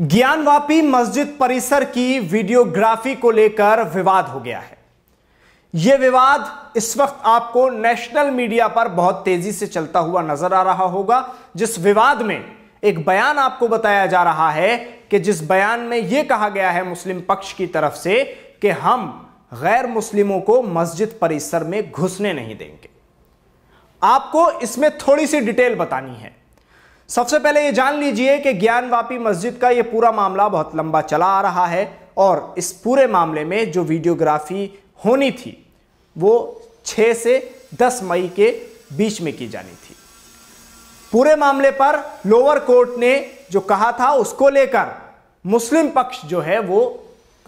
ज्ञानवापी मस्जिद परिसर की वीडियोग्राफी को लेकर विवाद हो गया है यह विवाद इस वक्त आपको नेशनल मीडिया पर बहुत तेजी से चलता हुआ नजर आ रहा होगा जिस विवाद में एक बयान आपको बताया जा रहा है कि जिस बयान में यह कहा गया है मुस्लिम पक्ष की तरफ से कि हम गैर मुस्लिमों को मस्जिद परिसर में घुसने नहीं देंगे आपको इसमें थोड़ी सी डिटेल बतानी है सबसे पहले ये जान लीजिए कि ज्ञानवापी मस्जिद का ये पूरा मामला बहुत लंबा चला आ रहा है और इस पूरे मामले में जो वीडियोग्राफी होनी थी वो 6 से 10 मई के बीच में की जानी थी पूरे मामले पर लोअर कोर्ट ने जो कहा था उसको लेकर मुस्लिम पक्ष जो है वो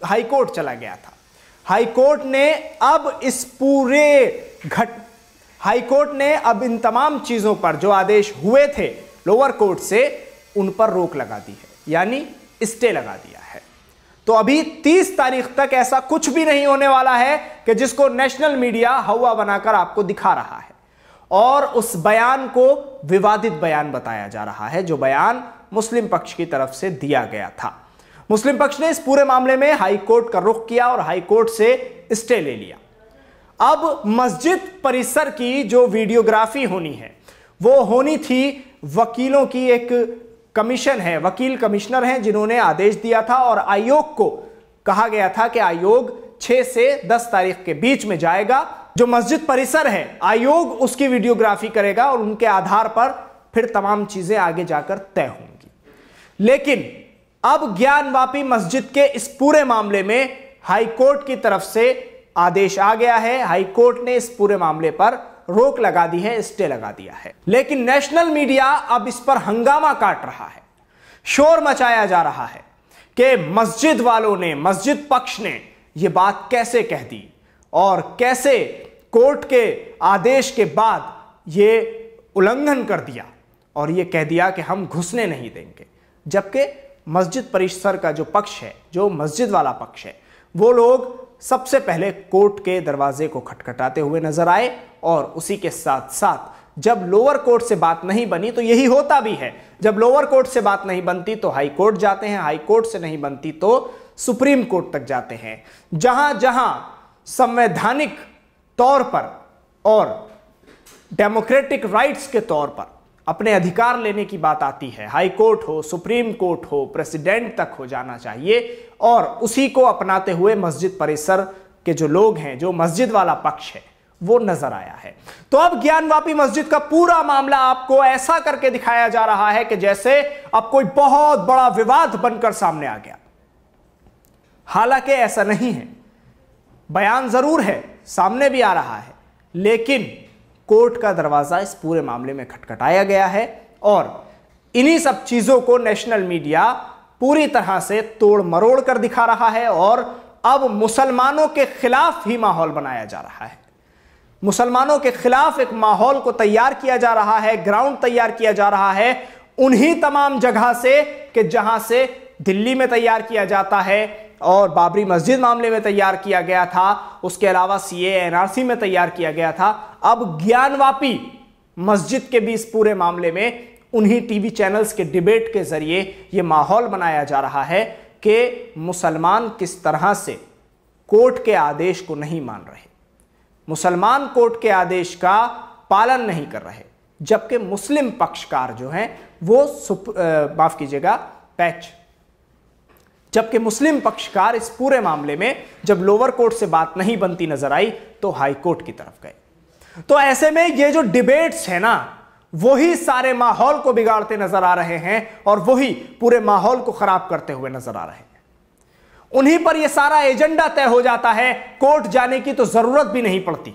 हाई कोर्ट चला गया था हाई कोर्ट ने अब इस पूरे घट हाई कोर्ट ने अब इन तमाम चीज़ों पर जो आदेश हुए थे लोअर कोर्ट से उन पर रोक लगा दी है यानी स्टे लगा दिया है तो अभी 30 तारीख तक ऐसा कुछ भी नहीं होने वाला है कि जिसको नेशनल मीडिया हवा बनाकर आपको दिखा रहा है और उस बयान को विवादित बयान बताया जा रहा है जो बयान मुस्लिम पक्ष की तरफ से दिया गया था मुस्लिम पक्ष ने इस पूरे मामले में हाई कोर्ट का रुख किया और हाई कोर्ट से स्टे ले लिया अब मस्जिद परिसर की जो वीडियोग्राफी होनी है वो होनी थी वकीलों की एक कमीशन है वकील कमिश्नर हैं जिन्होंने आदेश दिया था और आयोग को कहा गया था कि आयोग 6 से 10 तारीख के बीच में जाएगा जो मस्जिद परिसर है आयोग उसकी वीडियोग्राफी करेगा और उनके आधार पर फिर तमाम चीजें आगे जाकर तय होंगी लेकिन अब ज्ञानवापी मस्जिद के इस पूरे मामले में हाईकोर्ट की तरफ से आदेश आ गया है हाईकोर्ट ने इस पूरे मामले पर रोक लगा दी है स्टे लगा दिया है लेकिन नेशनल मीडिया अब इस पर हंगामा काट रहा है शोर मचाया जा रहा है कि मस्जिद वालों ने मस्जिद पक्ष ने यह बात कैसे कह दी और कैसे कोर्ट के आदेश के बाद ये उल्लंघन कर दिया और ये कह दिया कि हम घुसने नहीं देंगे जबकि मस्जिद परिसर का जो पक्ष है जो मस्जिद वाला पक्ष है वो लोग सबसे पहले कोर्ट के दरवाजे को खटखटाते हुए नजर आए और उसी के साथ साथ जब लोअर कोर्ट से बात नहीं बनी तो यही होता भी है जब लोअर कोर्ट से बात नहीं बनती तो हाई कोर्ट जाते हैं हाई कोर्ट से नहीं बनती तो सुप्रीम कोर्ट तक जाते हैं जहां जहां संवैधानिक तौर पर और डेमोक्रेटिक राइट्स के तौर पर अपने अधिकार लेने की बात आती है हाई कोर्ट हो सुप्रीम कोर्ट हो प्रेसिडेंट तक हो जाना चाहिए और उसी को अपनाते हुए मस्जिद परिसर के जो लोग हैं जो मस्जिद वाला पक्ष है वो नजर आया है तो अब ज्ञानवापी मस्जिद का पूरा मामला आपको ऐसा करके दिखाया जा रहा है कि जैसे अब कोई बहुत बड़ा विवाद बनकर सामने आ गया हालांकि ऐसा नहीं है बयान जरूर है सामने भी आ रहा है लेकिन कोर्ट का दरवाज़ा इस पूरे मामले में खटखटाया गया है और इन्हीं सब चीज़ों को नेशनल मीडिया पूरी तरह से तोड़ मरोड़ कर दिखा रहा है और अब मुसलमानों के खिलाफ ही माहौल बनाया जा रहा है मुसलमानों के खिलाफ एक माहौल को तैयार किया जा रहा है ग्राउंड तैयार किया जा रहा है उन्हीं तमाम जगह से कि जहां से दिल्ली में तैयार किया जाता है और बाबरी मस्जिद मामले में तैयार किया गया था उसके अलावा सी एनआरसी में तैयार किया गया था अब ज्ञानवापी मस्जिद के भी इस पूरे मामले में उन्हीं टीवी चैनल्स के डिबेट के जरिए ये माहौल बनाया जा रहा है कि मुसलमान किस तरह से कोर्ट के आदेश को नहीं मान रहे मुसलमान कोर्ट के आदेश का पालन नहीं कर रहे जबकि मुस्लिम पक्षकार जो हैं वो माफ कीजिएगा पैच जबकि मुस्लिम पक्षकार इस पूरे मामले में जब लोअर कोर्ट से बात नहीं बनती नजर आई तो हाई कोर्ट की तरफ गए तो ऐसे में ये जो डिबेट्स है ना वही सारे माहौल को बिगाड़ते नजर आ रहे हैं और वही पूरे माहौल को खराब करते हुए नजर आ रहे हैं उन्हीं पर यह सारा एजेंडा तय हो जाता है कोर्ट जाने की तो जरूरत भी नहीं पड़ती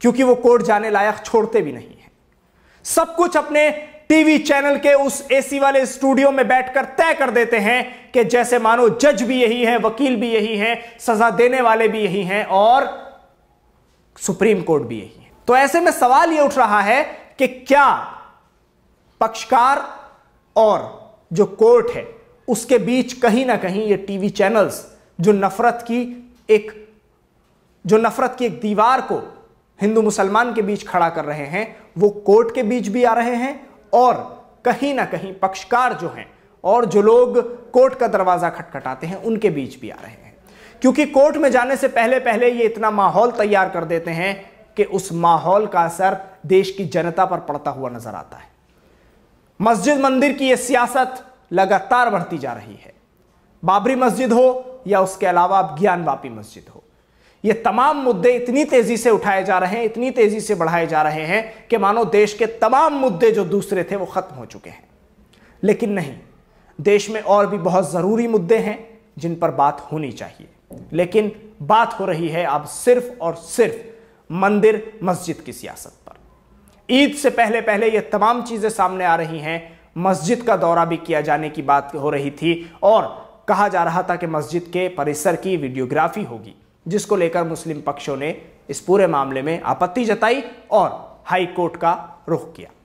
क्योंकि वो कोर्ट जाने लायक छोड़ते भी नहीं है सब कुछ अपने टीवी चैनल के उस एसी वाले स्टूडियो में बैठकर तय कर देते हैं कि जैसे मानो जज भी यही है वकील भी यही है सजा देने वाले भी यही हैं और सुप्रीम कोर्ट भी यही है तो ऐसे में सवाल यह उठ रहा है कि क्या पक्षकार और जो कोर्ट है उसके बीच कहीं ना कहीं ये टीवी चैनल्स जो नफरत की एक जो नफरत की एक दीवार को हिंदू मुसलमान के बीच खड़ा कर रहे हैं वो कोर्ट के बीच भी आ रहे हैं और कहीं ना कहीं पक्षकार जो हैं और जो लोग कोर्ट का दरवाज़ा खटखटाते हैं उनके बीच भी आ रहे हैं क्योंकि कोर्ट में जाने से पहले पहले ये इतना माहौल तैयार कर देते हैं कि उस माहौल का असर देश की जनता पर पड़ता हुआ नजर आता है मस्जिद मंदिर की यह सियासत लगातार बढ़ती जा रही है बाबरी मस्जिद हो या उसके अलावा ज्ञानवापी मस्जिद हो ये तमाम मुद्दे इतनी तेजी से उठाए जा रहे हैं इतनी तेजी से बढ़ाए जा रहे हैं कि मानो देश के तमाम मुद्दे जो दूसरे थे वो खत्म हो चुके हैं लेकिन नहीं देश में और भी बहुत ज़रूरी मुद्दे हैं जिन पर बात होनी चाहिए लेकिन बात हो रही है अब सिर्फ और सिर्फ मंदिर मस्जिद की सियासत पर ईद से पहले पहले ये तमाम चीज़ें सामने आ रही हैं मस्जिद का दौरा भी किया जाने की बात हो रही थी और कहा जा रहा था कि मस्जिद के परिसर की वीडियोग्राफी होगी जिसको लेकर मुस्लिम पक्षों ने इस पूरे मामले में आपत्ति जताई और हाई कोर्ट का रुख किया